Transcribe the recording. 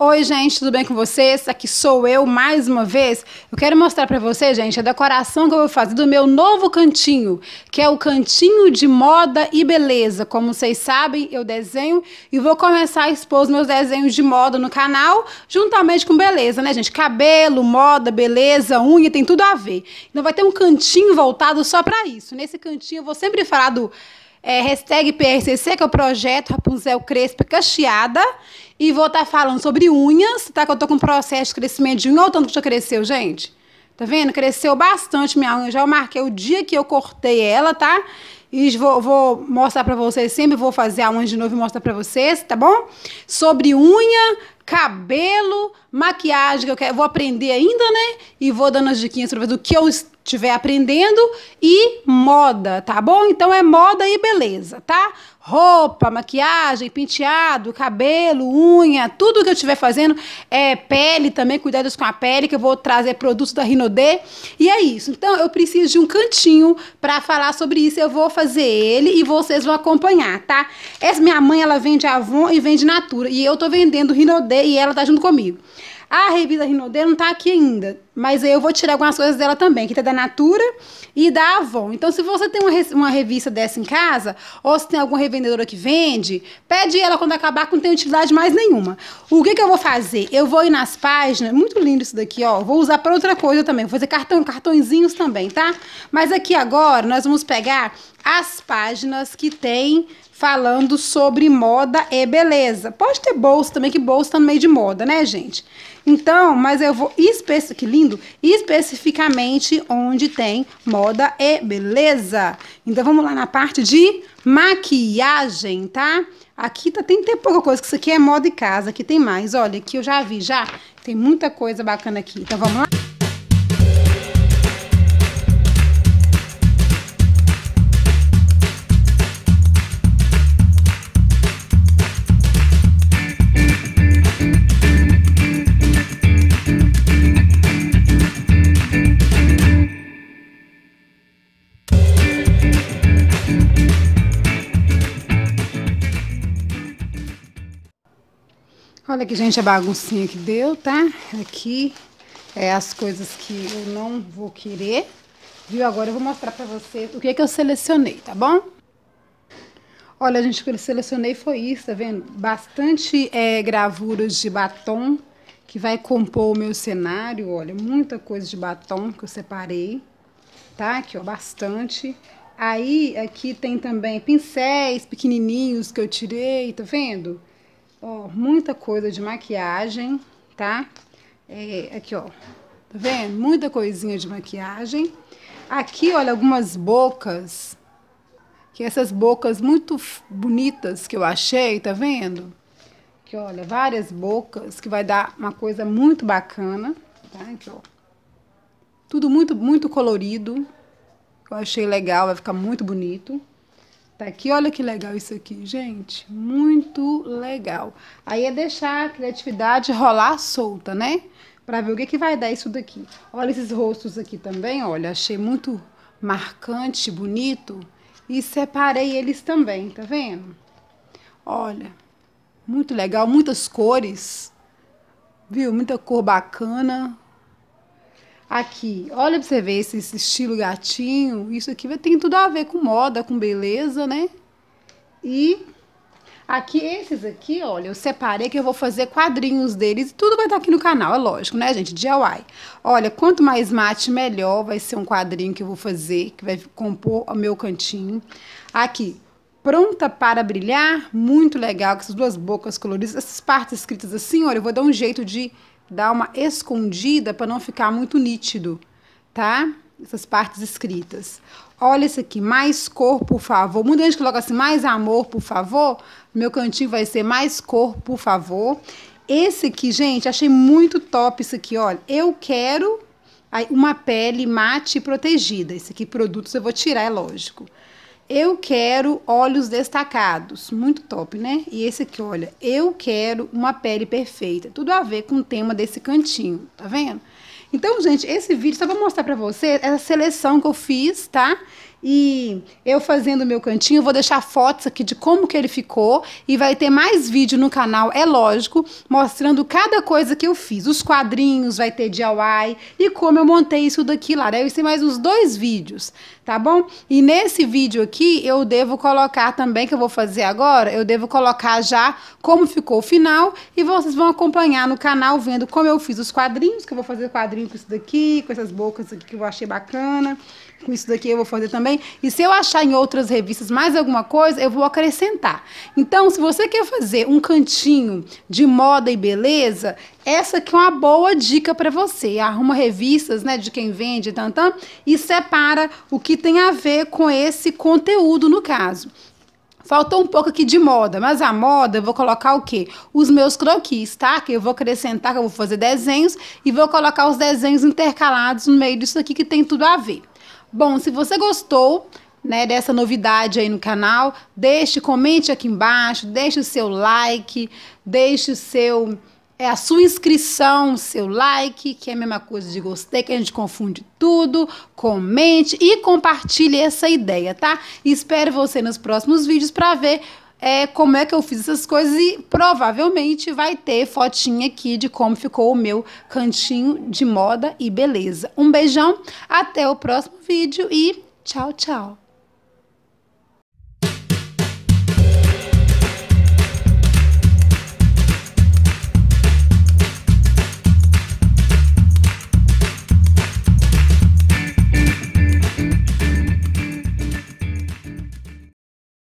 Oi, gente, tudo bem com vocês? Aqui sou eu mais uma vez. Eu quero mostrar para vocês, gente, a decoração que eu vou fazer do meu novo cantinho, que é o cantinho de moda e beleza. Como vocês sabem, eu desenho e vou começar a expor os meus desenhos de moda no canal, juntamente com beleza, né, gente? Cabelo, moda, beleza, unha, tem tudo a ver. Então vai ter um cantinho voltado só para isso. Nesse cantinho eu vou sempre falar do é, hashtag PRCC, que é o projeto Rapunzel Crespa Cacheada. E vou estar tá falando sobre unhas, tá? Que eu tô com um processo de crescimento de unha. Olha o tanto que já cresceu, gente. Tá vendo? Cresceu bastante minha unha. Já eu marquei o dia que eu cortei ela, tá? E vou, vou mostrar para vocês sempre. Vou fazer a unha de novo e mostrar para vocês, tá bom? Sobre unha, cabelo, maquiagem, que eu quero, vou aprender ainda, né? E vou dando as diquinhas para do que eu estiver aprendendo e moda, tá bom? Então é moda e beleza, tá? roupa, maquiagem, penteado, cabelo, unha, tudo que eu estiver fazendo, é pele também, cuidados com a pele, que eu vou trazer produtos da Rinodê. E é isso. Então, eu preciso de um cantinho para falar sobre isso. Eu vou fazer ele e vocês vão acompanhar, tá? Essa minha mãe, ela vende Avon e vende Natura. E eu tô vendendo Rinodê e ela tá junto comigo. A revista Rinodê não tá aqui ainda mas eu vou tirar algumas coisas dela também, que tá da Natura e da Avon. Então, se você tem uma, uma revista dessa em casa, ou se tem alguma revendedora que vende, pede ela quando acabar, que não tem utilidade mais nenhuma. O que, que eu vou fazer? Eu vou ir nas páginas, muito lindo isso daqui, ó. Vou usar para outra coisa também, vou fazer cartão, cartõezinhos também, tá? Mas aqui agora nós vamos pegar as páginas que tem falando sobre moda e beleza. Pode ter bolsa também, que bolsa tá no meio de moda, né, gente? Então, mas eu vou... Que lindo! especificamente onde tem moda e beleza. Então vamos lá na parte de maquiagem, tá? Aqui tá, tem que ter pouca coisa, que isso aqui é moda e casa, aqui tem mais. Olha, aqui eu já vi já, tem muita coisa bacana aqui. Então vamos lá. Olha que gente, a baguncinha que deu, tá? Aqui é as coisas que eu não vou querer, viu? Agora eu vou mostrar pra vocês o que é que eu selecionei, tá bom? Olha, gente, o que eu selecionei foi isso, tá vendo? Bastante é, gravuras de batom que vai compor o meu cenário, olha, muita coisa de batom que eu separei, tá? Aqui, ó, bastante. Aí, aqui tem também pincéis pequenininhos que eu tirei, tá vendo? ó, muita coisa de maquiagem, tá? É, aqui, ó, tá vendo? Muita coisinha de maquiagem. Aqui, olha, algumas bocas, que essas bocas muito bonitas que eu achei, tá vendo? Que olha, várias bocas, que vai dar uma coisa muito bacana, tá? Aqui, ó. Tudo muito, muito colorido. Eu achei legal, vai ficar muito bonito. Tá aqui, olha que legal isso aqui, gente. Muito legal. Aí é deixar a criatividade rolar solta, né? Pra ver o que, que vai dar isso daqui. Olha esses rostos aqui também, olha. Achei muito marcante, bonito. E separei eles também, tá vendo? Olha, muito legal, muitas cores. Viu? Muita cor bacana. Aqui, olha pra você ver esse, esse estilo gatinho. Isso aqui tem tudo a ver com moda, com beleza, né? E Aqui, esses aqui, olha, eu separei que eu vou fazer quadrinhos deles e tudo vai estar aqui no canal, é lógico, né, gente? DIY. Olha, quanto mais mate, melhor. Vai ser um quadrinho que eu vou fazer, que vai compor o meu cantinho. Aqui, pronta para brilhar, muito legal, com essas duas bocas coloridas. Essas partes escritas assim, olha, eu vou dar um jeito de dar uma escondida para não ficar muito nítido, tá? Essas partes escritas. Olha isso aqui, mais cor, por favor. Muita gente coloca assim, mais amor, por favor. Meu cantinho vai ser mais cor, por favor. Esse aqui, gente, achei muito top isso aqui, olha. Eu quero uma pele mate protegida. Esse aqui, produtos, eu vou tirar, é lógico eu quero olhos destacados. Muito top, né? E esse aqui, olha, eu quero uma pele perfeita. Tudo a ver com o tema desse cantinho, tá vendo? Então, gente, esse vídeo só vou mostrar pra vocês essa seleção que eu fiz, tá? E eu fazendo meu cantinho, vou deixar fotos aqui de como que ele ficou e vai ter mais vídeo no canal, é lógico, mostrando cada coisa que eu fiz. Os quadrinhos, vai ter DIY e como eu montei isso daqui lá. Deve ser mais uns dois vídeos, tá bom? E nesse vídeo aqui eu devo colocar também, que eu vou fazer agora, eu devo colocar já como ficou o final e vocês vão acompanhar no canal vendo como eu fiz os quadrinhos, que eu vou fazer quadrinho com isso daqui, com essas bocas aqui que eu achei bacana com isso daqui eu vou fazer também. E se eu achar em outras revistas mais alguma coisa, eu vou acrescentar. Então, se você quer fazer um cantinho de moda e beleza, essa aqui é uma boa dica para você. Arruma revistas, né, de quem vende, tantam, e separa o que tem a ver com esse conteúdo no caso. Faltou um pouco aqui de moda, mas a moda eu vou colocar o quê? Os meus croquis, tá? Que eu vou acrescentar, que eu vou fazer desenhos e vou colocar os desenhos intercalados no meio disso aqui que tem tudo a ver. Bom, se você gostou, né, dessa novidade aí no canal, deixe, comente aqui embaixo, deixe o seu like, deixe o seu é a sua inscrição, o seu like, que é a mesma coisa de gostei, que a gente confunde tudo. Comente e compartilhe essa ideia, tá? E espero você nos próximos vídeos para ver é, como é que eu fiz essas coisas e provavelmente vai ter fotinha aqui de como ficou o meu cantinho de moda e beleza. Um beijão, até o próximo vídeo e tchau, tchau!